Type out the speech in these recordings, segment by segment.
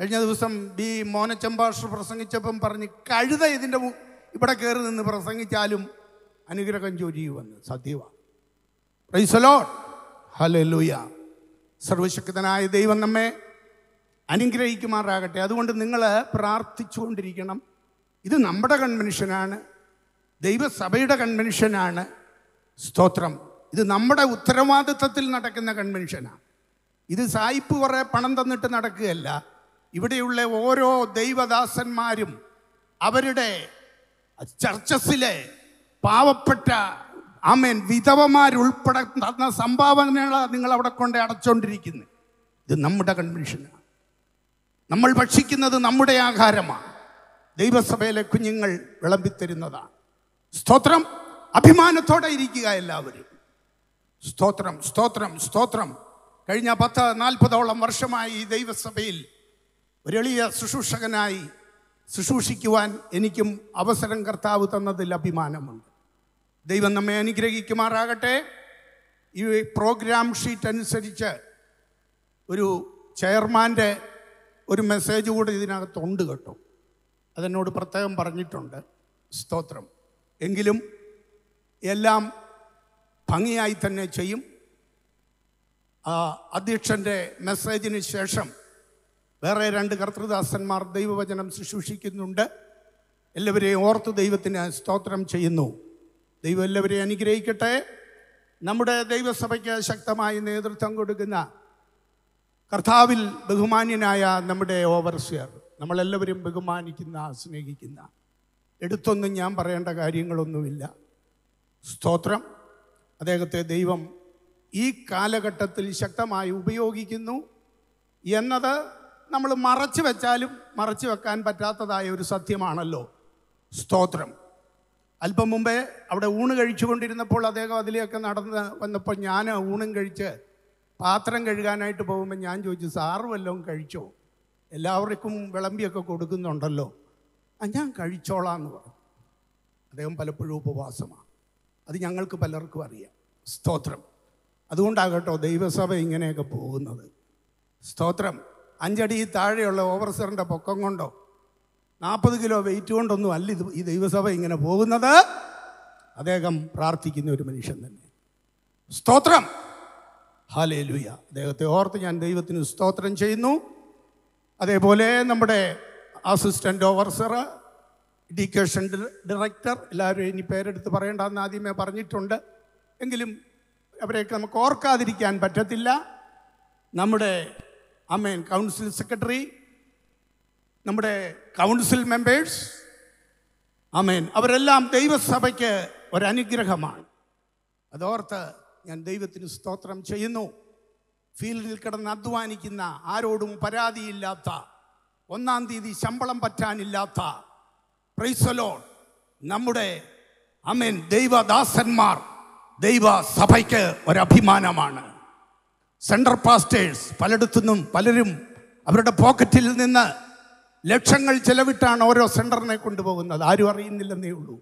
കഴിഞ്ഞ ദിവസം ബി മോനച്ചമ്പാഷ് പ്രസംഗിച്ചപ്പം പറഞ്ഞ് കഴുത ഇതിൻ്റെ ഇവിടെ കയറി നിന്ന് പ്രസംഗിച്ചാലും അനുഗ്രഹം ചൊരിയുമെന്ന് സത്യവ ഹലോ ലൂയ സർവശക്തനായ ദൈവം നമ്മെ അനുഗ്രഹിക്കുമാറാകട്ടെ അതുകൊണ്ട് നിങ്ങൾ പ്രാർത്ഥിച്ചുകൊണ്ടിരിക്കണം ഇത് നമ്മുടെ കൺവെൻഷനാണ് ദൈവസഭയുടെ കൺവെൻഷനാണ് സ്തോത്രം ഇത് നമ്മുടെ ഉത്തരവാദിത്വത്തിൽ നടക്കുന്ന കൺവെൻഷനാണ് ഇത് സായിപ്പ് കുറേ പണം തന്നിട്ട് നടക്കുകയല്ല ഇവിടെയുള്ള ഓരോ ദൈവദാസന്മാരും അവരുടെ ചർച്ചസിലെ പാവപ്പെട്ട ആമേൻ വിധവമാരുൾപ്പെടെ തന്ന സംഭാവനകളാണ് നിങ്ങൾ അവിടെ കൊണ്ട് അടച്ചുകൊണ്ടിരിക്കുന്നത് ഇത് നമ്മുടെ കൺവെൻഷനാണ് നമ്മൾ ഭക്ഷിക്കുന്നത് നമ്മുടെ ആഹാരമാണ് ദൈവസഭയിലെ കുഞ്ഞുങ്ങൾ വിളമ്പിത്തരുന്നതാണ് സ്തോത്രം അഭിമാനത്തോടെ ഇരിക്കുക എല്ലാവരും സ്തോത്രം സ്തോത്രം സ്തോത്രം കഴിഞ്ഞ പത്ത് നാൽപ്പതോളം വർഷമായി ഈ ദൈവസഭയിൽ ഒരെളിയ ശുശ്രൂഷകനായി ശുശ്രൂഷിക്കുവാൻ എനിക്കും അവസരം കർത്താവ് തന്നതിൽ അഭിമാനമുണ്ട് ദൈവം നമ്മെ അനുഗ്രഹിക്കുമാറാകട്ടെ ഈ പ്രോഗ്രാം ഷീറ്റ് അനുസരിച്ച് ഒരു ചെയർമാൻ്റെ ഒരു മെസ്സേജ് കൂടെ ഇതിനകത്തുണ്ട് കേട്ടോ അതെന്നോട് പ്രത്യേകം പറഞ്ഞിട്ടുണ്ട് സ്തോത്രം എങ്കിലും എല്ലാം ഭംഗിയായി തന്നെ ചെയ്യും അധ്യക്ഷൻ്റെ മെസ്സേജിന് ശേഷം വേറെ രണ്ട് കർത്തൃദാസന്മാർ ദൈവവചനം ശുശ്രൂഷിക്കുന്നുണ്ട് എല്ലാവരെയും ഓർത്ത് ദൈവത്തിന് സ്തോത്രം ചെയ്യുന്നു ദൈവം എല്ലാവരെയും അനുഗ്രഹിക്കട്ടെ നമ്മുടെ ദൈവസഭയ്ക്ക് ശക്തമായി നേതൃത്വം കൊടുക്കുന്ന കർത്താവിൽ ബഹുമാന്യനായ നമ്മുടെ ഓവർസിയർ നമ്മളെല്ലാവരും ബഹുമാനിക്കുന്ന സ്നേഹിക്കുന്ന എടുത്തൊന്നും ഞാൻ പറയേണ്ട കാര്യങ്ങളൊന്നുമില്ല സ്തോത്രം അദ്ദേഹത്തെ ദൈവം ഈ കാലഘട്ടത്തിൽ ശക്തമായി ഉപയോഗിക്കുന്നു എന്നത് നമ്മൾ മറച്ചു വെച്ചാലും മറച്ചു വെക്കാൻ പറ്റാത്തതായ ഒരു സത്യമാണല്ലോ സ്തോത്രം അല്പം മുമ്പേ അവിടെ ഊണ് കഴിച്ചുകൊണ്ടിരുന്നപ്പോൾ അദ്ദേഹം അതിലേക്ക് നടന്ന് വന്നപ്പോൾ ഞാൻ ഊണും കഴിച്ച് പാത്രം കഴുകാനായിട്ട് പോകുമ്പോൾ ഞാൻ ചോദിച്ചു സാറ് വല്ലതും കഴിച്ചോ എല്ലാവർക്കും വിളമ്പിയൊക്കെ കൊടുക്കുന്നുണ്ടല്ലോ ആ ഞാൻ കഴിച്ചോളാം എന്ന് പറഞ്ഞു അദ്ദേഹം പലപ്പോഴും ഉപവാസമാണ് അത് ഞങ്ങൾക്ക് പലർക്കും അറിയാം സ്തോത്രം അതുകൊണ്ടാകട്ടോ ദൈവസഭ ഇങ്ങനെയൊക്കെ പോകുന്നത് സ്തോത്രം അഞ്ചടി താഴെയുള്ള ഓവർസറിൻ്റെ പൊക്കം കൊണ്ടോ നാൽപ്പത് കിലോ വെയിറ്റ് കൊണ്ടൊന്നും അല്ല ഇത് ഈ ദൈവസഭ ഇങ്ങനെ പോകുന്നത് അദ്ദേഹം പ്രാർത്ഥിക്കുന്ന ഒരു മനുഷ്യൻ തന്നെ സ്തോത്രം ഹാലേ ലുയ അദ്ദേഹത്തെ ഓർത്ത് ഞാൻ ദൈവത്തിന് സ്തോത്രം ചെയ്യുന്നു അതേപോലെ നമ്മുടെ അസിസ്റ്റൻ്റ് ഓവർസർ എഡ്യൂക്കേഷൻ ഡയറക്ടർ എല്ലാവരും ഇനി പേരെടുത്ത് പറയേണ്ടെന്ന് ആദ്യമേ പറഞ്ഞിട്ടുണ്ട് എങ്കിലും അവരെയൊക്കെ നമുക്ക് ഓർക്കാതിരിക്കാൻ പറ്റത്തില്ല നമ്മുടെ അമേൻ കൗൺസിൽ സെക്രട്ടറി നമ്മുടെ കൗൺസിൽ മെമ്പേഴ്സ് അമേൻ അവരെല്ലാം ദൈവസഭയ്ക്ക് ഒരനുഗ്രഹമാണ് അതോർത്ത് ഞാൻ ദൈവത്തിന് സ്തോത്രം ചെയ്യുന്നു ഫീൽഡിൽ കിടന്ന് അധ്വാനിക്കുന്ന ആരോടും പരാതിയില്ലാത്ത ഒന്നാം തീയതി ശമ്പളം പറ്റാനില്ലാത്ത പ്രൈസലോൺ നമ്മുടെ അമേൻ ദൈവദാസന്മാർ ദൈവസഭയ്ക്ക് ഒരഭിമാനമാണ് സെൻട്രൽ പാസ്റ്റേഴ്സ് പലയിടത്തുനിന്നും പലരും അവരുടെ പോക്കറ്റിൽ നിന്ന് ലക്ഷങ്ങൾ ചെലവിട്ടാണ് ഓരോ സെൻറ്ററിനെ കൊണ്ടുപോകുന്നത് ആരും അറിയുന്നില്ലെന്നേ ഉള്ളൂ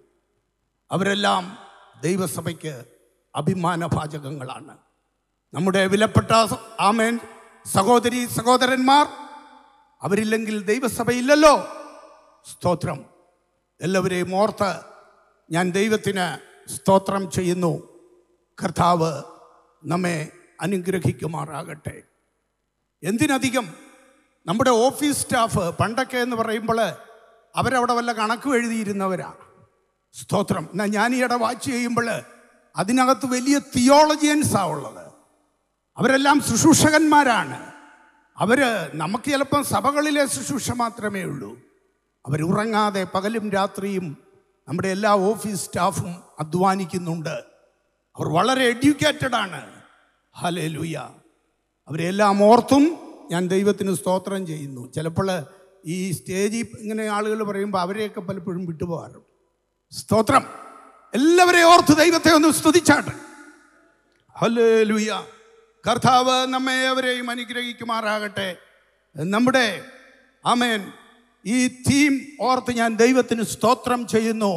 അവരെല്ലാം ദൈവസഭയ്ക്ക് അഭിമാനഭാചകങ്ങളാണ് നമ്മുടെ വിലപ്പെട്ട ആമേൻ സഹോദരി സഹോദരന്മാർ അവരില്ലെങ്കിൽ ദൈവസഭയില്ലല്ലോ സ്തോത്രം എല്ലാവരെയും ഓർത്ത് ഞാൻ ദൈവത്തിന് സ്തോത്രം ചെയ്യുന്നു കർത്താവ് നമ്മെ അനുഗ്രഹിക്കുമാറാകട്ടെ എന്തിനധികം നമ്മുടെ ഓഫീസ് സ്റ്റാഫ് പണ്ടൊക്കെ എന്ന് പറയുമ്പോൾ അവരവിടെ വല്ല കണക്ക് എഴുതിയിരുന്നവരാണ് സ്തോത്രം എന്നാൽ ഞാൻ ഈയിടെ വാച്ച് ചെയ്യുമ്പോൾ അതിനകത്ത് വലിയ തിയോളജിയൻസാണ് ഉള്ളത് അവരെല്ലാം ശുശ്രൂഷകന്മാരാണ് അവർ നമുക്ക് ചിലപ്പം സഭകളിലെ ശുശ്രൂഷ മാത്രമേ ഉള്ളൂ അവരുറങ്ങാതെ പകലും രാത്രിയും നമ്മുടെ എല്ലാ ഓഫീസ് സ്റ്റാഫും അധ്വാനിക്കുന്നുണ്ട് അവർ വളരെ എഡ്യൂക്കേറ്റഡാണ് ഹലലുയ അവരെല്ലാം ഓർത്തും ഞാൻ ദൈവത്തിന് സ്തോത്രം ചെയ്യുന്നു ചിലപ്പോൾ ഈ സ്റ്റേജിൽ ഇങ്ങനെ ആളുകൾ പറയുമ്പോൾ അവരെയൊക്കെ പലപ്പോഴും വിട്ടുപോകാറുണ്ട് സ്തോത്രം എല്ലാവരെയും ഓർത്ത് ദൈവത്തെ ഒന്ന് ഹലേ ലുയ കർത്താവ് നമ്മെ അവരെയും അനുഗ്രഹിക്കുമാറാകട്ടെ നമ്മുടെ അമേൻ ഈ തീം ഓർത്ത് ഞാൻ ദൈവത്തിന് സ്തോത്രം ചെയ്യുന്നു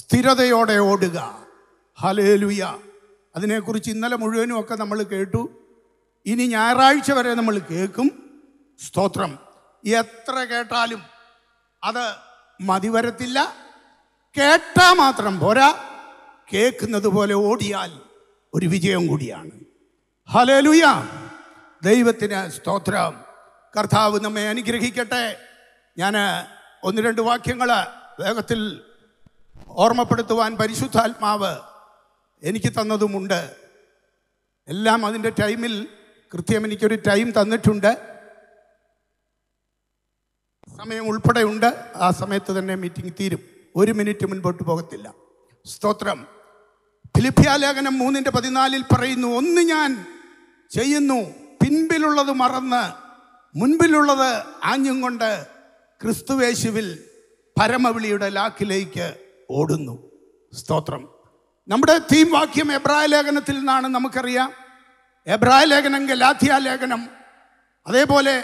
സ്ഥിരതയോടെ ഓടുക ലുയാ അതിനെക്കുറിച്ച് ഇന്നലെ മുഴുവനും ഒക്കെ നമ്മൾ കേട്ടു ഇനി ഞായറാഴ്ച വരെ നമ്മൾ കേൾക്കും സ്തോത്രം എത്ര കേട്ടാലും അത് വരത്തില്ല കേട്ടാൽ മാത്രം പോരാ കേൾക്കുന്നത് പോലെ ഓടിയാൽ ഒരു വിജയം കൂടിയാണ് ഹലലുയ ദൈവത്തിന് സ്തോത്രം കർത്താവ് നമ്മെ അനുഗ്രഹിക്കട്ടെ ഞാൻ ഒന്ന് രണ്ട് വാക്യങ്ങൾ വേഗത്തിൽ ഓർമ്മപ്പെടുത്തുവാൻ പരിശുദ്ധാത്മാവ് എനിക്ക് തന്നതുമുണ്ട് എല്ലാം അതിൻ്റെ ടൈമിൽ കൃത്യം എനിക്കൊരു ടൈം തന്നിട്ടുണ്ട് സമയം ഉൾപ്പെടെ ഉണ്ട് ആ സമയത്ത് തന്നെ മീറ്റിംഗ് തീരും ഒരു മിനിറ്റ് മുൻപോട്ട് പോകത്തില്ല സ്തോത്രം ഫിലിപ്പ്യാലേഖനം മൂന്നിൻ്റെ പതിനാലിൽ പറയുന്നു ഒന്ന് ഞാൻ ചെയ്യുന്നു പിൻപിലുള്ളത് മറന്ന് മുൻപിലുള്ളത് ആഞ്ഞും കൊണ്ട് ക്രിസ്തുവേശുവിൽ പരമവിളിയുടെ ലാക്കിലേക്ക് ഓടുന്നു സ്തോത്രം നമ്മുടെ തീം വാക്യം എബ്രായ ലേഖനത്തിൽ നിന്നാണ് നമുക്കറിയാം എബ്രായ ലേഖനം ഗലാഥിയ ലേഖനം അതേപോലെ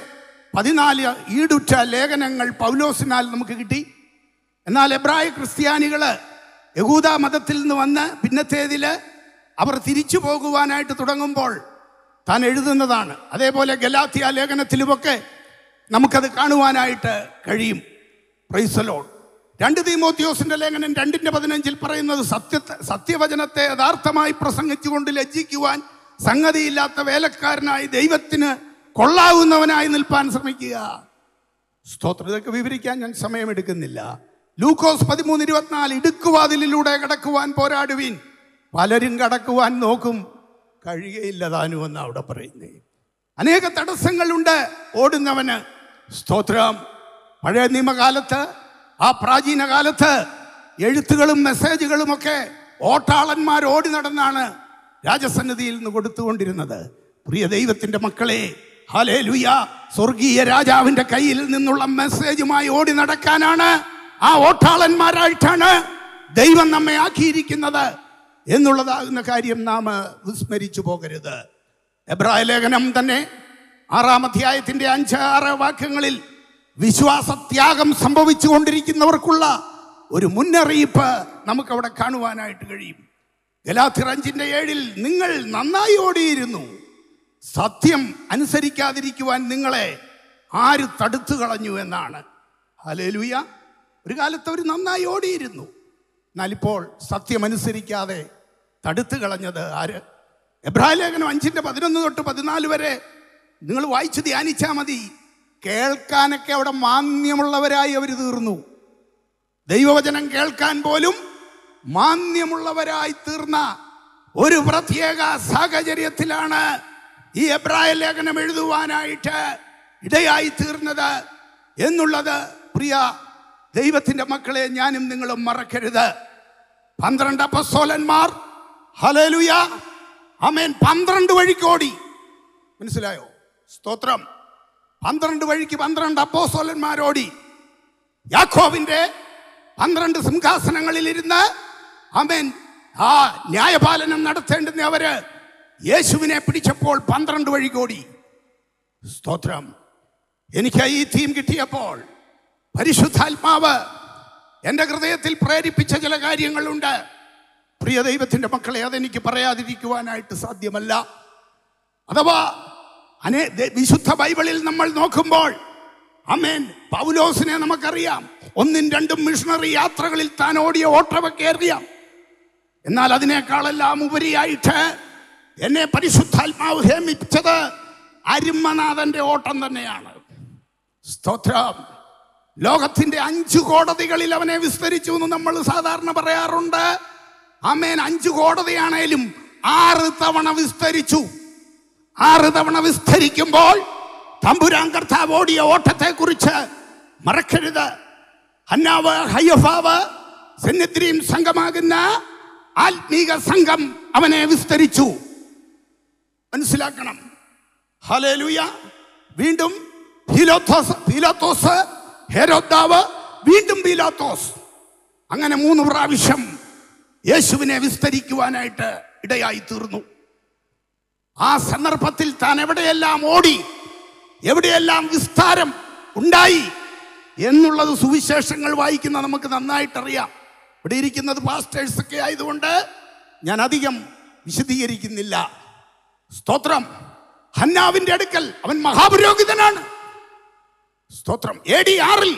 പതിനാല് ഈടുറ്റ ലേഖനങ്ങൾ പൗലോസിനാൽ നമുക്ക് കിട്ടി എന്നാൽ എബ്രായ ക്രിസ്ത്യാനികൾ യഹൂദ മതത്തിൽ നിന്ന് വന്ന് പിന്നത്തേതിൽ അവർ തിരിച്ചു പോകുവാനായിട്ട് തുടങ്ങുമ്പോൾ താൻ എഴുതുന്നതാണ് അതേപോലെ ഗലാത്തിയ ലേഖനത്തിലുമൊക്കെ നമുക്കത് കാണുവാനായിട്ട് കഴിയും പ്രൈസലോൺ രണ്ട് തീമോത്യോസിന്റെ ലേഖനം രണ്ടിന്റെ പതിനഞ്ചിൽ പറയുന്നത് സത്യ സത്യവചനത്തെ യഥാർത്ഥമായി പ്രസംഗിച്ചുകൊണ്ട് ലജ്ജിക്കുവാൻ സംഗതിയില്ലാത്ത വേലക്കാരനായി ദൈവത്തിന് കൊള്ളാവുന്നവനായി നിൽപ്പാൻ ശ്രമിക്കുക സ്തോത്രം ഇതൊക്കെ വിവരിക്കാൻ ഞാൻ സമയമെടുക്കുന്നില്ല ലൂക്കോസ് പതിമൂന്ന് ഇരുപത്തിനാല് ഇടുക്കുവാതിലൂടെ കടക്കുവാൻ പോരാടുവിൻ പലരും കടക്കുവാൻ നോക്കും കഴിയയില്ല താനുവെന്ന് അവിടെ പറയുന്നേ അനേക തടസ്സങ്ങളുണ്ട് ഓടുന്നവന് സ്തോത്രം പഴയ നിയമകാലത്ത് ആ പ്രാചീന കാലത്ത് എഴുത്തുകളും മെസ്സേജുകളും ഒക്കെ ഓട്ടാളന്മാർ ഓടി നടന്നാണ് രാജസന്നിധിയിൽ നിന്ന് കൊടുത്തുകൊണ്ടിരുന്നത് പ്രിയ ദൈവത്തിൻ്റെ മക്കളെ ഹലേ ലുയ സ്വർഗീയ രാജാവിൻ്റെ കയ്യിൽ നിന്നുള്ള മെസ്സേജുമായി ഓടി നടക്കാനാണ് ആ ഓട്ടാളന്മാരായിട്ടാണ് ദൈവം നമ്മെ ആക്കിയിരിക്കുന്നത് എന്നുള്ളതാകുന്ന കാര്യം നാം വിസ്മരിച്ചു പോകരുത് എബ്രായ ലേഖനം തന്നെ ആറാം അധ്യായത്തിൻ്റെ അഞ്ച് ആറ് വാക്യങ്ങളിൽ വിശ്വാസത്യാഗം സംഭവിച്ചു കൊണ്ടിരിക്കുന്നവർക്കുള്ള ഒരു മുന്നറിയിപ്പ് നമുക്കവിടെ കാണുവാനായിട്ട് കഴിയും ഗലാത്തിറഞ്ചിൻ്റെ ഏഴിൽ നിങ്ങൾ നന്നായി ഓടിയിരുന്നു സത്യം അനുസരിക്കാതിരിക്കുവാൻ നിങ്ങളെ ആര് തടുത്തു കളഞ്ഞു എന്നാണ് ഹലേലുയ ഒരു കാലത്ത് അവർ നന്നായി ഓടിയിരുന്നു എന്നാലിപ്പോൾ സത്യമനുസരിക്കാതെ തടുത്തു കളഞ്ഞത് ആര് എബ്രാഹിം ലേഖനം അഞ്ചിൻ്റെ പതിനൊന്ന് തൊട്ട് പതിനാല് വരെ നിങ്ങൾ വായിച്ച് ധ്യാനിച്ചാൽ മതി കേൾക്കാനൊക്കെ അവിടെ മാന്യമുള്ളവരായി അവർ തീർന്നു ദൈവവചനം കേൾക്കാൻ പോലും മാന്യമുള്ളവരായി തീർന്ന ഒരു പ്രത്യേക സാഹചര്യത്തിലാണ് ഈ എബ്രായ ലേഖനം എഴുതുവാനായിട്ട് ഇടയായി തീർന്നത് എന്നുള്ളത് പ്രിയ ദൈവത്തിൻ്റെ മക്കളെ ഞാനും നിങ്ങളും മറക്കരുത് പന്ത്രണ്ട് അപ്പസോലന്മാർ ഹലലുയ അമേൻ പന്ത്രണ്ട് വഴിക്കോടി മനസ്സിലായോ സ്തോത്രം പന്ത്രണ്ട് വഴിക്ക് പന്ത്രണ്ട് അപ്പോസോലന്മാരോടി യാക്കോവിൻ്റെ പന്ത്രണ്ട് സിംഹാസനങ്ങളിലിരുന്ന് അമേൻ ആ ന്യായപാലനം നടത്തേണ്ടുന്ന അവര് യേശുവിനെ പിടിച്ചപ്പോൾ പന്ത്രണ്ട് വഴി കോടി സ്തോത്രം എനിക്ക് ഈ തീം കിട്ടിയപ്പോൾ പരിശുദ്ധാത്മാവ് എൻ്റെ ഹൃദയത്തിൽ പ്രേരിപ്പിച്ച ചില കാര്യങ്ങളുണ്ട് പ്രിയ ദൈവത്തിൻ്റെ മക്കളെ അതെനിക്ക് പറയാതിരിക്കുവാനായിട്ട് സാധ്യമല്ല അഥവാ അനേ വിശുദ്ധ ബൈബിളിൽ നമ്മൾ നോക്കുമ്പോൾ അമേൻ പൗലോസിനെ നമുക്കറിയാം ഒന്നും രണ്ടും മിഷണറി യാത്രകളിൽ താൻ ഓടിയ ഓട്ടവൊക്കെ അറിയാം എന്നാൽ അതിനേക്കാളെല്ലാം ഉപരിയായിട്ട് എന്നെ പരിശുദ്ധാത്മാവ് ഹേമിച്ചത് അരുമനാഥന്റെ ഓട്ടം തന്നെയാണ് സ്തോത്രം ലോകത്തിന്റെ അഞ്ച് കോടതികളിൽ അവനെ വിസ്തരിച്ചു എന്ന് നമ്മൾ സാധാരണ പറയാറുണ്ട് അമേൻ അഞ്ച് കോടതിയാണേലും ആറ് തവണ വിസ്തരിച്ചു ആറ് തവണ വിസ്തരിക്കുമ്പോൾ തമ്പുരാൻ കർത്താവ് ഓടിയ ഓട്ടത്തെക്കുറിച്ച് മറക്കരുത് അന്നാവ് ഹയ്യഫാവ് സന്നിധിയും സംഘമാകുന്ന ആത്മീക സംഘം അവനെ വിസ്തരിച്ചു മനസ്സിലാക്കണം ഹലേലൂയ വീണ്ടും ഫിലോത്തോസ് ഫിലോത്തോസ് ഹെരോദാവ് വീണ്ടും ഫിലോത്തോസ് അങ്ങനെ മൂന്ന് പ്രാവശ്യം യേശുവിനെ വിസ്തരിക്കുവാനായിട്ട് ഇടയായി തീർന്നു ആ സന്ദർഭത്തിൽ താൻ എവിടെയെല്ലാം ഓടി എവിടെയെല്ലാം വിസ്താരം ഉണ്ടായി എന്നുള്ളത് സുവിശേഷങ്ങൾ വായിക്കുന്ന നമുക്ക് നന്നായിട്ടറിയാം ഇവിടെ ഇരിക്കുന്നത് ഒക്കെ ആയതുകൊണ്ട് ഞാൻ അധികം വിശദീകരിക്കുന്നില്ല സ്തോത്രം ഹന്നാവിൻ്റെ അടുക്കൽ അവൻ മഹാപുരോഹിതനാണ് സ്തോത്രം എ ഡി ആറിൽ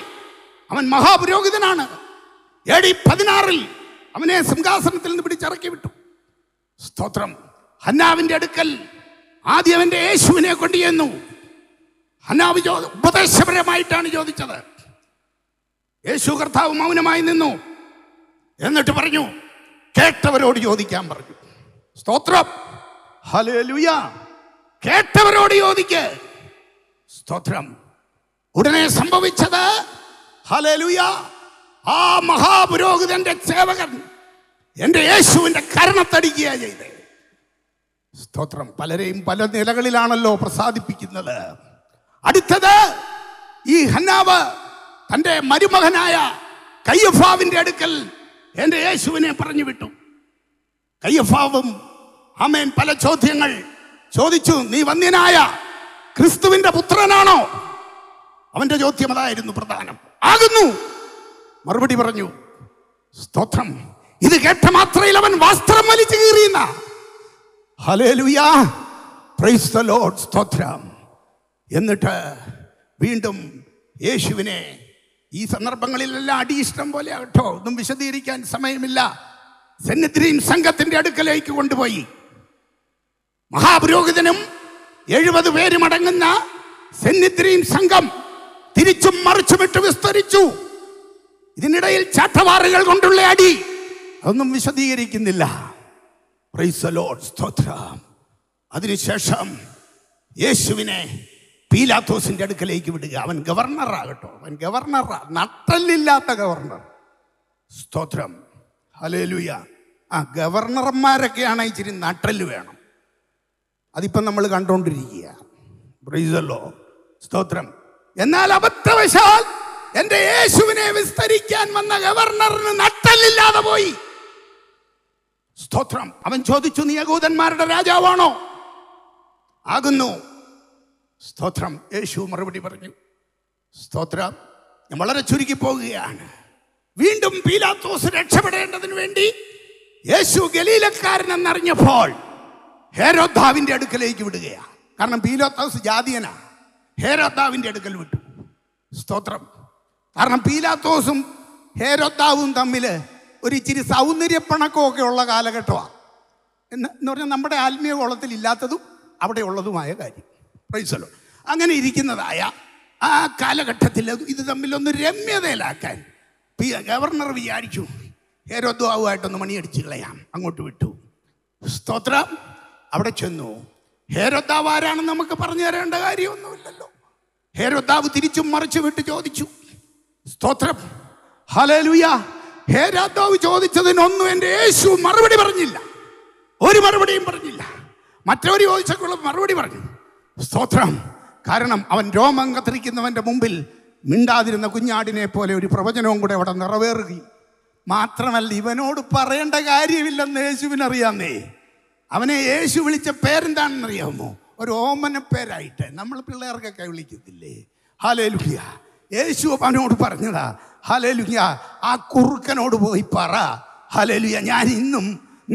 അവൻ മഹാപുരോഹിതനാണ് എ ഡി പതിനാറിൽ അവനെ സിംഹാസനത്തിൽ നിന്ന് പിടിച്ചിറക്കി വിട്ടു സ്തോത്രം ഹന്നാവിന്റെ അടുക്കൽ ആദ്യവന്റെ യേശുവിനെ കൊണ്ട് ചെന്നു ഹന്നാവ് ഉപദേശപരമായിട്ടാണ് ചോദിച്ചത് യേശു കർത്താവ് മൗനമായി നിന്നു എന്നിട്ട് പറഞ്ഞു കേട്ടവരോട് ചോദിക്കാൻ പറഞ്ഞു സ്തോത്രം ഹലേ കേട്ടവരോട് ചോദിക്ക് സ്തോത്രം ഉടനെ സംഭവിച്ചത് ഹലേ ആ മഹാപുരോഹിതന്റെ സേവകൻ എന്റെ യേശുവിന്റെ കരണത്തടിക്കുക ചെയ്തേ സ്തോത്രം പലരെയും പല നിലകളിലാണല്ലോ പ്രസാദിപ്പിക്കുന്നത് അടുത്തത് ഈ ഹന്നാവ് തൻ്റെ മരുമകനായ കയ്യഫാവിൻ്റെ അടുക്കൽ എൻ്റെ യേശുവിനെ പറഞ്ഞു വിട്ടു കയ്യഫാവും അമേൻ പല ചോദ്യങ്ങൾ ചോദിച്ചു നീ വന്യനായ ക്രിസ്തുവിൻ്റെ പുത്രനാണോ അവൻ്റെ ചോദ്യം അതായിരുന്നു പ്രധാനം ആകുന്നു മറുപടി പറഞ്ഞു സ്തോത്രം ഇത് കേട്ട മാത്രയിൽ അവൻ വസ്ത്രം വലിച്ചു കീറിയുന്ന പ്രൈസ് സ്തോത്രം എന്നിട്ട് വീണ്ടും യേശുവിനെ ഈ സന്ദർഭങ്ങളിലെല്ലാം അടി ഇഷ്ടം പോലെ കേട്ടോ ഒന്നും വിശദീകരിക്കാൻ സമയമില്ല സെന്നിദ്രീം സംഘത്തിന്റെ അടുക്കലേക്ക് കൊണ്ടുപോയി മഹാപുരോഹിതനും എഴുപത് പേരും അടങ്ങുന്ന സെന്നിദ്രീം സംഘം തിരിച്ചും മറിച്ചുമിട്ട് വിസ്തരിച്ചു ഇതിനിടയിൽ ചാട്ടവാറുകൾ കൊണ്ടുള്ള അടി അതൊന്നും വിശദീകരിക്കുന്നില്ല സ്തോത്രം അതിനുശേഷം യേശുവിനെ പീലാത്തോസിന്റെ അടുക്കലേക്ക് വിടുക അവൻ ഗവർണറാകട്ടോ അവൻ ഗവർണറാ നട്ടല്ലില്ലാത്ത ഗവർണർ സ്തോത്രം ഹലേലുയ ആ ആണ് ഇച്ചിരി നട്ടല് വേണം അതിപ്പം നമ്മൾ കണ്ടുകൊണ്ടിരിക്കുക ബ്രീസല്ലോ സ്തോത്രം എന്നാൽ അബദ്ധവശാൽ എൻ്റെ യേശുവിനെ വിസ്തരിക്കാൻ വന്ന ഗവർണറിന് നട്ടല്ലില്ലാതെ പോയി സ്തോത്രം അവൻ ചോദിച്ചു നീ യഹൂദന്മാരുടെ രാജാവാണോ ആകുന്നു സ്തോത്രം യേശു മറുപടി പറഞ്ഞു സ്തോത്രം ഞാൻ വളരെ ചുരുക്കി പോവുകയാണ് വീണ്ടും പീലാത്തോസ് രക്ഷപ്പെടേണ്ടതിന് വേണ്ടി യേശു ഗലീലക്കാരൻ എന്നറിഞ്ഞപ്പോൾ ഹേരോദ്ധാവിന്റെ അടുക്കലേക്ക് വിടുകയാണ് കാരണം പീലാത്തോസ് ജാതിയനാ ഹേരോദ്ധാവിന്റെ അടുക്കൽ വിട്ടു സ്തോത്രം കാരണം പീലാത്തോസും ഹേരോദ്ധാവും തമ്മില് ഒരു ഇച്ചിരി സൗന്ദര്യപ്പണക്കമൊക്കെ ഉള്ള കാലഘട്ടമാണ് എന്ന് എന്ന് പറഞ്ഞാൽ നമ്മുടെ ആത്മീയ കോളത്തിൽ ഇല്ലാത്തതും അവിടെ ഉള്ളതുമായ കാര്യം പ്രൈസലോ അങ്ങനെ ഇരിക്കുന്നതായ ആ കാലഘട്ടത്തിൽ ഇത് തമ്മിലൊന്ന് രമ്യതയിലാക്കാൻ പി ഗവർണർ വിചാരിച്ചു ഹേരോദ്വാവുമായിട്ടൊന്ന് മണിയടിച്ച് കളയാം അങ്ങോട്ട് വിട്ടു സ്തോത്രം അവിടെ ചെന്നു ഹേരോദ്ദാവ് ആരാണെന്ന് നമുക്ക് പറഞ്ഞു തരേണ്ട കാര്യമൊന്നുമില്ലല്ലോ ഹേരോദ്ദാവ് തിരിച്ചും മറിച്ചു വിട്ട് ചോദിച്ചു സ്തോത്രം ലുയാ ഹേ രാജാവ് ചോദിച്ചതിനൊന്നും എൻ്റെ യേശു മറുപടി പറഞ്ഞില്ല ഒരു മറുപടിയും പറഞ്ഞില്ല മറ്റവർ ചോദിച്ചൊക്കെയുള്ള മറുപടി പറഞ്ഞു സ്തോത്രം കാരണം അവൻ രോമം കത്തിരിക്കുന്നവൻ്റെ മുമ്പിൽ മിണ്ടാതിരുന്ന കുഞ്ഞാടിനെ പോലെ ഒരു പ്രവചനവും കൂടെ അവിടെ നിറവേറുകയും മാത്രമല്ല ഇവനോട് പറയേണ്ട കാര്യമില്ലെന്ന് യേശുവിനറിയാന്നേ അവനെ യേശു വിളിച്ച പേരെന്താണെന്നറിയാമോ ഒരു ഓമന പേരായിട്ട് നമ്മൾ പിള്ളേർക്കൊക്കെ വിളിക്കത്തില്ലേ ഹാലേ ലുഹിയ യേശു അവനോട് പറഞ്ഞതാ ഹലലുയ ആ കുറുക്കനോട് പോയി പറ ഹലലുയ ഞാൻ ഇന്നും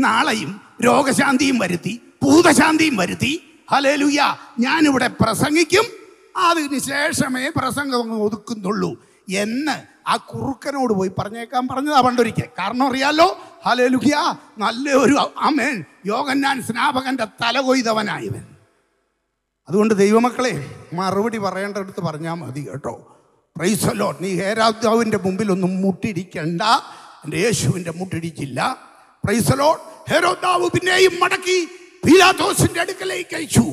നാളെയും രോഗശാന്തിയും വരുത്തി ഭൂതശാന്തിയും വരുത്തി ഹലലുയ ഞാനിവിടെ പ്രസംഗിക്കും അതിന് ശേഷമേ പ്രസംഗം ഒതുക്കുന്നുള്ളൂ എന്ന് ആ കുറുക്കനോട് പോയി പറഞ്ഞേക്കാൻ പറഞ്ഞതാ പണ്ടൊരിക്കൽ കാരണം അറിയാലോ ഹലലുഖ്യ നല്ലൊരു അമേൻ ഞാൻ സ്നാപകന്റെ തല കൊയ്തവനായവൻ അതുകൊണ്ട് ദൈവമക്കളെ മറുപടി പറയേണ്ടടുത്ത് പറഞ്ഞാൽ മതി കേട്ടോ പ്രൈസലോ നീ ഹേരാജാവിൻ്റെ ഒന്നും മുട്ടിരിക്കണ്ട എൻ്റെ യേശുവിൻ്റെ മുട്ടിടിച്ചില്ല പ്രൈസലോ ഹേരോദാവ് പിന്നെയും മടക്കി പീലാദോസിൻ്റെ അടുക്കലേക്ക് അയച്ചു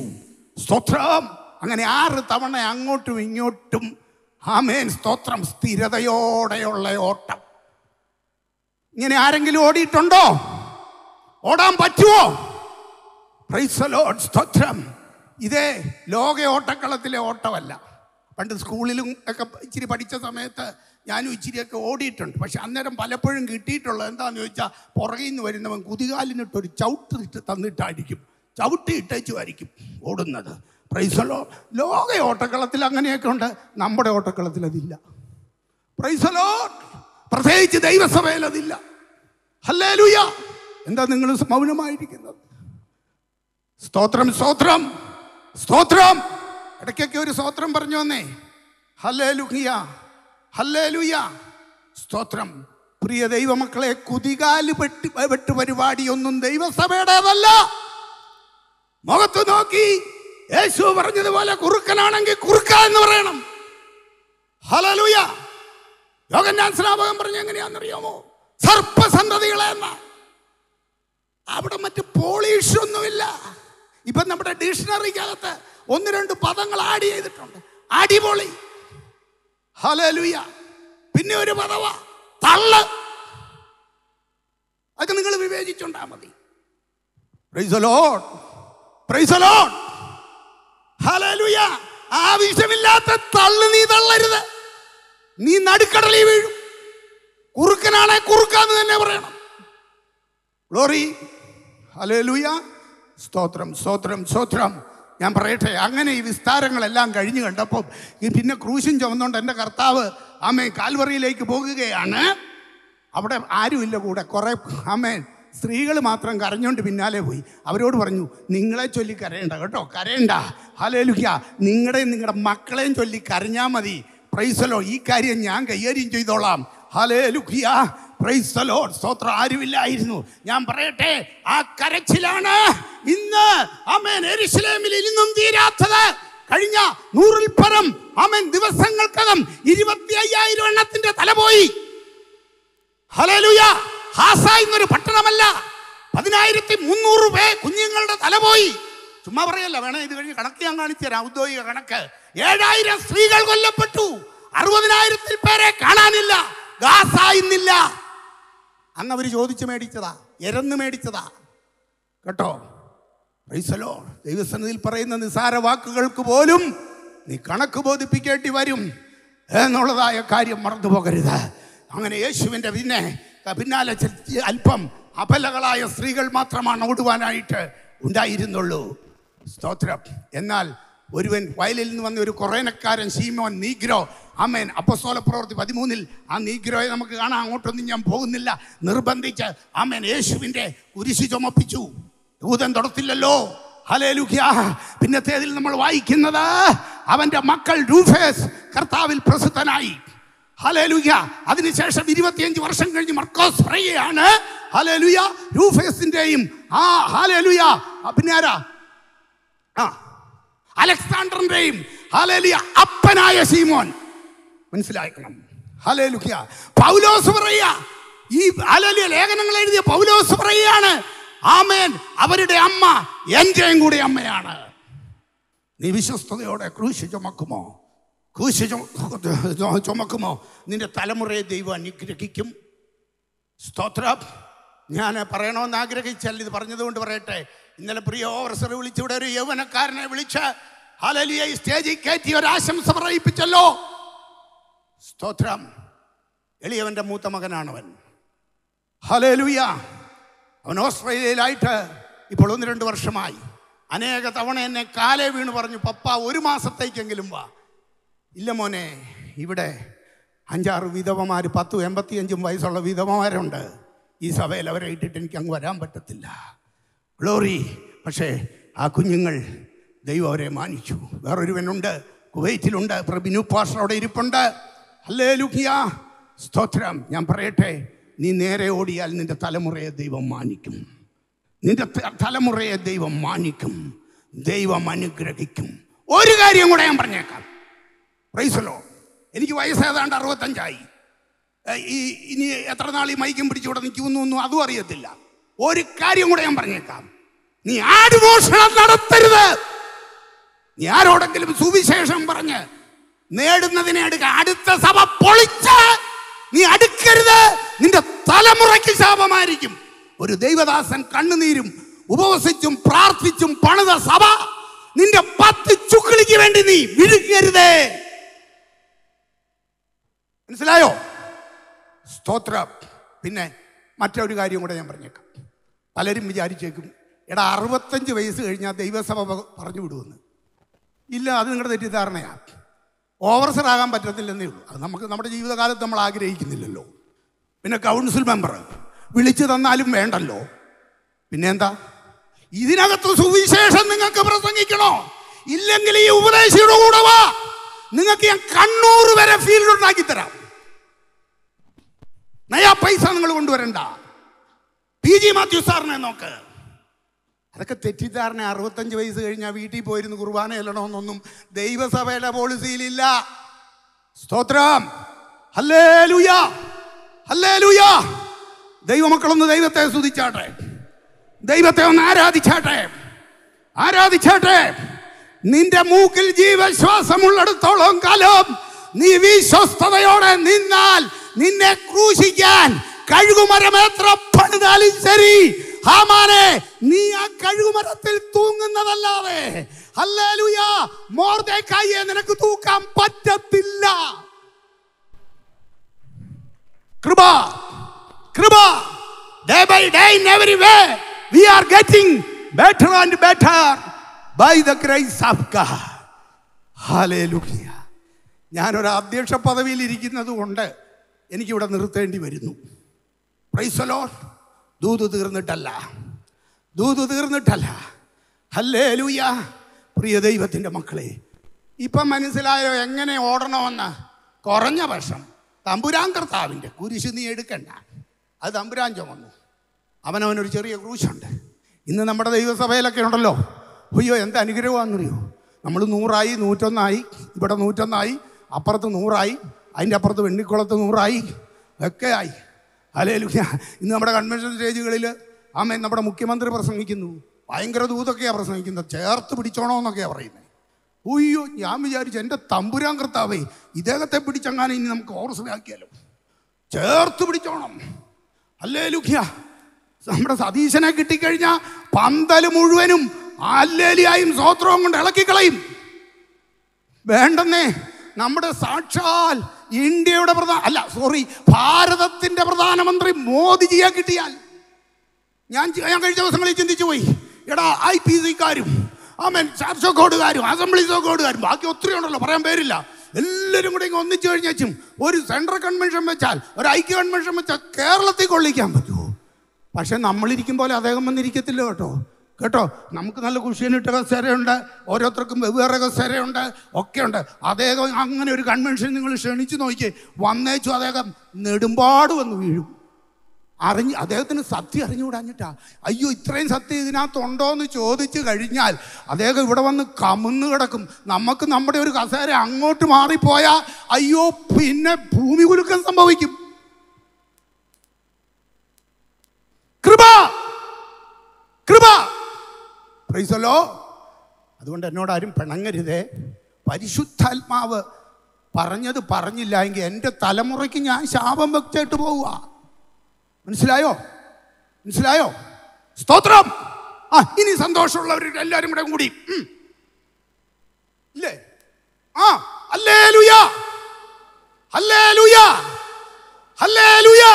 സ്തോത്രം അങ്ങനെ ആറ് തവണ അങ്ങോട്ടും ഇങ്ങോട്ടും ആമേൻ സ്തോത്രം സ്ഥിരതയോടെയുള്ള ഓട്ടം ഇങ്ങനെ ആരെങ്കിലും ഓടിയിട്ടുണ്ടോ ഓടാൻ പറ്റുമോ പ്രൈസലോ സ്തോത്രം ഇതേ ലോക ഓട്ടക്കളത്തിലെ ഓട്ടമല്ല പണ്ട് സ്കൂളിലും ഒക്കെ ഇച്ചിരി പഠിച്ച സമയത്ത് ഞാനും ഇച്ചിരിയൊക്കെ ഓടിയിട്ടുണ്ട് പക്ഷെ അന്നേരം പലപ്പോഴും കിട്ടിയിട്ടുള്ളത് എന്താണെന്ന് ചോദിച്ചാൽ പുറകിൽ നിന്ന് വരുന്നവൻ കുതികാലിനിട്ടൊരു ചവിട്ട് ഇട്ട് തന്നിട്ടായിരിക്കും ഇട്ടേച്ചു ഇട്ടേച്ചുമായിരിക്കും ഓടുന്നത് പ്രൈസലോ ലോക ഓട്ടക്കളത്തിൽ അങ്ങനെയൊക്കെ ഉണ്ട് നമ്മുടെ ഓട്ടക്കളത്തിൽ അതില്ല പ്രൈസലോ പ്രത്യേകിച്ച് ദൈവസഭയിൽ അതില്ല ഹല്ലേലൂയ എന്താ നിങ്ങൾ മൗനമായിരിക്കുന്നത് സ്തോത്രം സ്തോത്രം സ്തോത്രം ഇടയ്ക്കൊക്കെ ഒരു സ്തോത്രം പറഞ്ഞു വന്നേ ഹല്ലേ ലുഹിയ ഹല്ലേ ലുയ സ്തോത്രം പ്രിയ ദൈവമക്കളെ കുതികാല് വെട്ടി വെട്ട് പരിപാടിയൊന്നും ദൈവസഭയുടേതല്ല മുഖത്ത് നോക്കി യേശു പറഞ്ഞതുപോലെ കുറുക്കനാണെങ്കിൽ കുറുക്ക എന്ന് പറയണം ഹലലുയ യോഗന്നാൻ സ്നാപകം പറഞ്ഞ എങ്ങനെയാണെന്നറിയാമോ സർപ്പസന്തതികളെ എന്ന അവിടെ മറ്റ് പോളീഷ് ഒന്നുമില്ല ഇപ്പൊ നമ്മുടെ ഡിക്ഷണറിക്കകത്ത് ഒന്ന് രണ്ട് പദങ്ങൾ ആഡ് ചെയ്തിട്ടുണ്ട് അടിപൊളി ഹലലുയ പിന്നെ ഒരു പദവ തള്ള് അതൊക്കെ നിങ്ങൾ വിവേചിച്ചുണ്ടാ മതി ആവശ്യമില്ലാത്ത തള്ളു നീ തള്ളരുത് നീ നടുക്കടലി വീഴും കുറുക്കനാണെ കുറുക്കാന്ന് തന്നെ പറയണം ഗ്ലോറി ഹലേ സ്തോത്രം സ്തോത്രം സ്തോത്രം ഞാൻ പറയട്ടെ അങ്ങനെ ഈ വിസ്താരങ്ങളെല്ലാം കഴിഞ്ഞു കണ്ടപ്പോൾ പിന്നെ ക്രൂശും ചുമന്നുകൊണ്ട് എൻ്റെ കർത്താവ് അമ്മ കാൽവറിയിലേക്ക് പോകുകയാണ് അവിടെ ആരുമില്ല കൂടെ കുറേ അമ്മേൻ സ്ത്രീകൾ മാത്രം കരഞ്ഞുകൊണ്ട് പിന്നാലെ പോയി അവരോട് പറഞ്ഞു നിങ്ങളെ ചൊല്ലി കരയണ്ട കേട്ടോ കരയണ്ട ഹലേലുക്ക നിങ്ങളുടെയും നിങ്ങളുടെ മക്കളെയും ചൊല്ലി കരഞ്ഞാൽ മതി പ്രൈസലോ ഈ കാര്യം ഞാൻ കൈകാര്യം ചെയ്തോളാം ഹലേലുക്കിയ പ്രൈസ് ദ ലോർഡ് സ്തോത്രം ആരുമില്ലായിരുന്നു ഞാൻ പറയട്ടെ ആ കരച്ചിലാണ് ഇന്ന് അമേൻ ഇന്നും തീരാത്തത് കഴിഞ്ഞ നൂറിൽ പരം അമൻ ദിവസങ്ങൾക്കകം ഇരുപത്തി അയ്യായിരം എണ്ണത്തിന്റെ തല പോയി എന്നൊരു പട്ടണമല്ല പതിനായിരത്തി മുന്നൂറ് പേ കുഞ്ഞുങ്ങളുടെ തല പോയി ചുമ്മാ പറയല്ല വേണേ ഇത് കഴിഞ്ഞ് കണക്ക് ഞാൻ കാണിച്ചു തരാം ഔദ്യോഗിക കണക്ക് ഏഴായിരം സ്ത്രീകൾ കൊല്ലപ്പെട്ടു അറുപതിനായിരത്തിൽ പേരെ കാണാനില്ല ഗാസ അന്ന് അവർ ചോദിച്ച് മേടിച്ചതാ എരന്ന് മേടിച്ചതാ കേട്ടോ റൈസലോ ദൈവസന്നിധിയിൽ പറയുന്ന നിസാര വാക്കുകൾക്ക് പോലും നീ കണക്ക് ബോധിപ്പിക്കേണ്ടി വരും എന്നുള്ളതായ കാര്യം മറന്നു പോകരുത് അങ്ങനെ യേശുവിൻ്റെ പിന്നെ പിന്നാലെ അല്പം അപലകളായ സ്ത്രീകൾ മാത്രമാണ് ഓടുവാനായിട്ട് ഉണ്ടായിരുന്നുള്ളൂ സ്തോത്രം എന്നാൽ ഒരുവൻ വയലിൽ നിന്ന് വന്ന ഒരു കൊറേനക്കാരൻ ശീമോൻ നീഗ്രോ അമ്മേൻ അപ്പസ്തോല പ്രവൃത്തി പതിമൂന്നിൽ ആ നീഗ്രോയെ നമുക്ക് കാണാം അങ്ങോട്ടൊന്നും ഞാൻ പോകുന്നില്ല നിർബന്ധിച്ച് അമ്മേൻ യേശുവിൻ്റെ കുരിശി ചുമപ്പിച്ചു ഭൂതൻ തൊടത്തില്ലല്ലോ ഹലേലുഖ്യ പിന്നത്തേതിൽ നമ്മൾ വായിക്കുന്നത് അവൻ്റെ മക്കൾ രൂഫേസ് കർത്താവിൽ പ്രസിദ്ധനായി ഹലേലുയ അതിനുശേഷം ഇരുപത്തിയഞ്ച് വർഷം കഴിഞ്ഞ് മർക്കോസ് ഫ്രയാണ് ഹലേലുയ രൂഫേസിൻ്റെയും ആ ഹലേലുയ പിന്നെ ആരാ ആ അലക്സാണ്ടറിൻ്റെയും ഹലേലുയ അപ്പനായ സീമോൻ മനസ്സിലാക്കണം ഹലേ ലുക്കിയ പൗലോസ് പറയ ഈ അലലിയ ലേഖനങ്ങൾ എഴുതിയ പൗലോസ് പറയുകയാണ് ആമേൻ അവരുടെ അമ്മ എൻ്റെയും കൂടി അമ്മയാണ് നീ വിശ്വസ്തയോടെ ക്രൂശ് ചുമക്കുമോ ക്രൂശ് ചുമക്കുമോ നിന്റെ തലമുറയെ ദൈവം അനുഗ്രഹിക്കും സ്തോത്ര ഞാൻ പറയണമെന്ന് ആഗ്രഹിച്ചാൽ ഇത് പറഞ്ഞതുകൊണ്ട് പറയട്ടെ ഇന്നലെ പ്രിയ ഓവർസർ വിളിച്ചിവിടെ ഒരു യൗവനക്കാരനെ വിളിച്ച് ഹലലിയ സ്റ്റേജിൽ കയറ്റി ഒരു ആശംസ പറയിപ്പിച്ചല്ലോ സ്തോത്രം എളിയവൻ്റെ മൂത്ത മകനാണവൻ ഹലേലുയ അവൻ ഓസ്ട്രേലിയയിലായിട്ട് ഇപ്പോൾ ഒന്ന് രണ്ട് വർഷമായി അനേക തവണ എന്നെ കാലേ വീണ് പറഞ്ഞു പപ്പ ഒരു മാസത്തേക്കെങ്കിലും വാ ഇല്ല മോനെ ഇവിടെ അഞ്ചാറ് വിധവമാർ പത്തും എൺപത്തിയഞ്ചും വയസ്സുള്ള വിധവമാരുണ്ട് ഈ സഭയിൽ അവരെ ഇട്ടിട്ട് എനിക്ക് അങ്ങ് വരാൻ പറ്റത്തില്ല ഗ്ലോറി പക്ഷേ ആ കുഞ്ഞുങ്ങൾ ദൈവം അവരെ മാനിച്ചു വേറൊരുവനുണ്ട് കുവൈറ്റിലുണ്ട് പ്രബിനു പാഷ അവിടെ ഇരിപ്പുണ്ട് അല്ലേ ലുഖിയ സ്തോത്രം ഞാൻ പറയട്ടെ നീ നേരെ ഓടിയാൽ നിന്റെ തലമുറയെ ദൈവം മാനിക്കും നിന്റെ തലമുറയെ ദൈവം മാനിക്കും ദൈവം അനുഗ്രഹിക്കും ഒരു കാര്യം കൂടെ ഞാൻ പറഞ്ഞേക്കാം റൈസലോ എനിക്ക് വയസ്സ് ഏതാണ്ട് അറുപത്തഞ്ചായി ഈ ഇനി എത്ര നാൾ ഈ മൈക്കും പിടിച്ചുകൂടെ നിൽക്കുന്നു ഒന്നും അതും അറിയത്തില്ല ഒരു കാര്യം കൂടെ ഞാൻ പറഞ്ഞേക്കാം നീ ആടുമോഷണം നടത്തരുത് നീ ആരോടെങ്കിലും സുവിശേഷം പറഞ്ഞ് നേടുന്നതിനെ എടുക്കുക അടുത്ത സഭ പൊളിച്ച് നീ അടുക്കരുത് നിന്റെ തലമുറയ്ക്ക് ശാപമായിരിക്കും ഒരു ദൈവദാസൻ കണ്ണുനീരും ഉപവസിച്ചും പ്രാർത്ഥിച്ചും പണിത സഭ നിന്റെ പത്ത് ചുക്കിളിക്ക് വേണ്ടി നീ വിഴുകരുതേ മനസ്സിലായോ സ്തോത്ര പിന്നെ മറ്റൊരു കാര്യം കൂടെ ഞാൻ പറഞ്ഞേക്കാം പലരും വിചാരിച്ചേക്കും എടാ അറുപത്തഞ്ച് വയസ്സ് കഴിഞ്ഞാൽ ദൈവസഭ പറഞ്ഞു വിടുമെന്ന് ഇല്ല അത് നിങ്ങളുടെ തെറ്റിദ്ധാരണയാണ് ഓവർസർ ആകാൻ പറ്റത്തില്ലെന്നേ ഉള്ളൂ അത് നമുക്ക് നമ്മുടെ ജീവിതകാലത്ത് നമ്മൾ ആഗ്രഹിക്കുന്നില്ലല്ലോ പിന്നെ കൗൺസിൽ മെമ്പർ വിളിച്ചു തന്നാലും വേണ്ടല്ലോ പിന്നെ എന്താ ഇതിനകത്ത് സുവിശേഷം നിങ്ങൾക്ക് പ്രസംഗിക്കണോ ഇല്ലെങ്കിൽ ഈ ഉപദേശിയുടെ കൂടെ വാ നിങ്ങൾക്ക് ഞാൻ കണ്ണൂർ വരെ ഫീൽഡ് ഉണ്ടാക്കി തരാം നയാ പൈസ നിങ്ങൾ കൊണ്ടുവരണ്ട പി ജി മാത്യു സാറിനെ നോക്ക് അതൊക്കെ തെറ്റിദ്ധാരണ അറുപത്തഞ്ച് വയസ്സ് കഴിഞ്ഞാൽ വീട്ടിൽ പോയിരുന്ന് കുർബാന ചെല്ലണമെന്നൊന്നും ദൈവസഭയുടെ പോളിസിയിലില്ല സ്തോത്രം ഹല്ലേ ലൂയാ ഹല്ലേ ലൂയാ ദൈവമക്കളൊന്ന് ദൈവത്തെ സ്തുതിച്ചാട്ടെ ദൈവത്തെ ഒന്ന് ആരാധിച്ചാട്ടെ ആരാധിച്ചാട്ടെ നിന്റെ മൂക്കിൽ ജീവശ്വാസമുള്ളിടത്തോളം കാലം നീ വിശ്വസ്തയോടെ നിന്നാൽ നിന്നെ ക്രൂശിക്കാൻ കഴുകുമരമേത്ര പണിതാലും ശരി ഹാമാനെ നീ ആ കഴുകുമരത്തിൽ തൂങ്ങുന്നതല്ലാതെ അല്ലേലുയാ മോർദേക്കായെ നിനക്ക് തൂക്കാൻ പറ്റത്തില്ല കൃപ കൃപ day by day in every way we are getting better and better by the grace of God hallelujah ഞാനൊരു അധ്യക്ഷ പദവിയിൽ ഇരിക്കുന്നത് കൊണ്ട് എനിക്കിവിടെ നിർത്തേണ്ടി വരുന്നു പ്രൈസലോട്ട് ദൂതു തീർന്നിട്ടല്ല ദൂതു തീർന്നിട്ടല്ല ഹല്ലേ ലൂയ പ്രിയ ദൈവത്തിൻ്റെ മക്കളെ ഇപ്പം മനസ്സിലായോ എങ്ങനെ ഓടണമെന്ന് കുറഞ്ഞ പക്ഷം തമ്പുരാൻ കർത്താവിൻ്റെ കുരിശ് നീ എടുക്കണ്ട അത് തമ്പുരാൻ ചുമന്നു അവനവനൊരു ചെറിയ ക്രൂശുണ്ട് ഇന്ന് നമ്മുടെ ദൈവസഭയിലൊക്കെ ഉണ്ടല്ലോ അയ്യോ എന്ത് അനുഗ്രഹമാണെന്നറിയോ നമ്മൾ നൂറായി നൂറ്റൊന്നായി ഇവിടെ നൂറ്റൊന്നായി അപ്പുറത്ത് നൂറായി അതിൻ്റെ അപ്പുറത്ത് വെണ്ണിക്കുളത്ത് നൂറായി ഒക്കെ ആയി അല്ലേ ഇന്ന് നമ്മുടെ കൺവെൻഷൻ സ്റ്റേജുകളിൽ ആമേ നമ്മുടെ മുഖ്യമന്ത്രി പ്രസംഗിക്കുന്നു ഭയങ്കര ദൂതൊക്കെയാണ് പ്രസംഗിക്കുന്നത് ചേർത്ത് പിടിച്ചോണോ എന്നൊക്കെയാണ് പറയുന്നത് ഉയ്യോ ഞാൻ വിചാരിച്ചു എൻ്റെ തമ്പുരാൻ കർത്താവേ ഇദ്ദേഹത്തെ പിടിച്ചങ്ങാനെ ഇനി നമുക്ക് ഓർസമാക്കിയാലോ ചേർത്ത് പിടിച്ചോണം അല്ലേ ലുഖ്യ നമ്മുടെ സതീശനെ കിട്ടിക്കഴിഞ്ഞാൽ പന്തൽ മുഴുവനും ആല്ലേലിയായും സ്വോത്രവും കൊണ്ട് ഇളക്കിക്കളയും വേണ്ടെന്നേ നമ്മുടെ സാക്ഷാൽ ഇന്ത്യയുടെ പ്രധാന അല്ല സോറി ഭാരതത്തിൻ്റെ പ്രധാനമന്ത്രി മോദിജിയെ കിട്ടിയാൽ ഞാൻ ഞാൻ കഴിഞ്ഞ ദിവസങ്ങളിൽ ചിന്തിച്ചു പോയി എടാ ഐ പി സിക്കാരും ആമൻ ചാർച്ചോക്കോടുകാരും അസംബ്ലി ചോക്കോടുകാരും ബാക്കി ഒത്തിരി ഉണ്ടല്ലോ പറയാൻ പേരില്ല എല്ലാവരും കൂടി ഇങ്ങനെ ഒന്നിച്ചു കഴിഞ്ഞാച്ചും ഒരു സെൻട്രൽ കൺവെൻഷൻ വെച്ചാൽ ഒരു ഐക്യ കൺവെൻഷൻ വെച്ചാൽ കേരളത്തിൽ കൊള്ളിക്കാൻ പറ്റുമോ പക്ഷെ നമ്മളിരിക്കും പോലെ അദ്ദേഹം വന്നിരിക്കത്തില്ല കേട്ടോ കേട്ടോ നമുക്ക് നല്ല കുഷ്യനിട്ട കസേരയുണ്ട് ഓരോരുത്തർക്കും വെവ്വേറെ കസേരയുണ്ട് ഒക്കെയുണ്ട് അദ്ദേഹം അങ്ങനെ ഒരു കൺവെൻഷൻ നിങ്ങൾ ക്ഷണിച്ചു നോക്കി വന്നേച്ചു അദ്ദേഹം നെടുമ്പാട് വന്ന് വീഴും അറിഞ്ഞ് അദ്ദേഹത്തിന് സത്യം അറിഞ്ഞുകൂടാഞ്ഞിട്ടാ അയ്യോ ഇത്രയും സത്യം ഇതിനകത്തുണ്ടോ എന്ന് ചോദിച്ചു കഴിഞ്ഞാൽ അദ്ദേഹം ഇവിടെ വന്ന് കമിന്ന് കിടക്കും നമുക്ക് നമ്മുടെ ഒരു കസേര അങ്ങോട്ട് മാറിപ്പോയാൽ അയ്യോ പിന്നെ ഭൂമി കുലുക്കം സംഭവിക്കും കൃപ കൃപ പ്രൈസലോ അതുകൊണ്ട് എന്നോട് ആരും പിണങ്ങരുതേ പരിശുദ്ധാത്മാവ് പറഞ്ഞത് പറഞ്ഞില്ല എങ്കിൽ എൻ്റെ തലമുറയ്ക്ക് ഞാൻ ശാപം വെച്ചിട്ട് പോവുക മനസ്സിലായോ മനസ്സിലായോ സ്തോത്രം ആ ഇനി സന്തോഷമുള്ളവർ എല്ലാവരും കൂടെ കൂടി ഇല്ലേ ആ അല്ലേ ലുയാ അല്ലേ അല്ലേ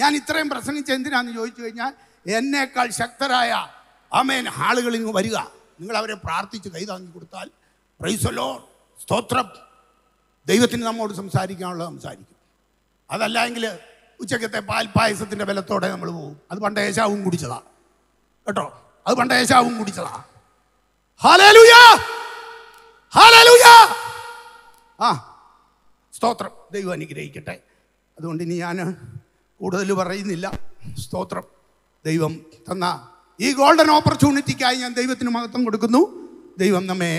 ഞാൻ ഇത്രയും പ്രസംഗിച്ച എന്തിനാന്ന് ചോദിച്ചു കഴിഞ്ഞാൽ എന്നേക്കാൾ ശക്തരായ ആമേൻ ആളുകൾ നിന്ന് വരിക നിങ്ങൾ അവരെ പ്രാർത്ഥിച്ച് കൈ താങ്ങി കൊടുത്താൽ പ്രൈസലോ സ്തോത്രം ദൈവത്തിന് നമ്മോട് സംസാരിക്കാനുള്ളത് സംസാരിക്കും അതല്ല എങ്കിൽ ഉച്ചക്കത്തെ പായസത്തിൻ്റെ ബലത്തോടെ നമ്മൾ പോകും അത് പണ്ട ഏശാവും കുടിച്ചതാ കേട്ടോ അത് പണ്ട് ഏശാവും കുടിച്ചതാണ് ആ സ്തോത്രം ദൈവം അനുഗ്രഹിക്കട്ടെ അതുകൊണ്ട് ഇനി ഞാൻ കൂടുതൽ പറയുന്നില്ല സ്തോത്രം ദൈവം തന്ന ഈ ഗോൾഡൻ ഓപ്പർച്യൂണിറ്റിക്കായി ഞാൻ ദൈവത്തിന് മഹത്വം കൊടുക്കുന്നു ദൈവം നമ്മെ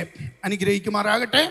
അനുഗ്രഹിക്കുമാറാകട്ടെ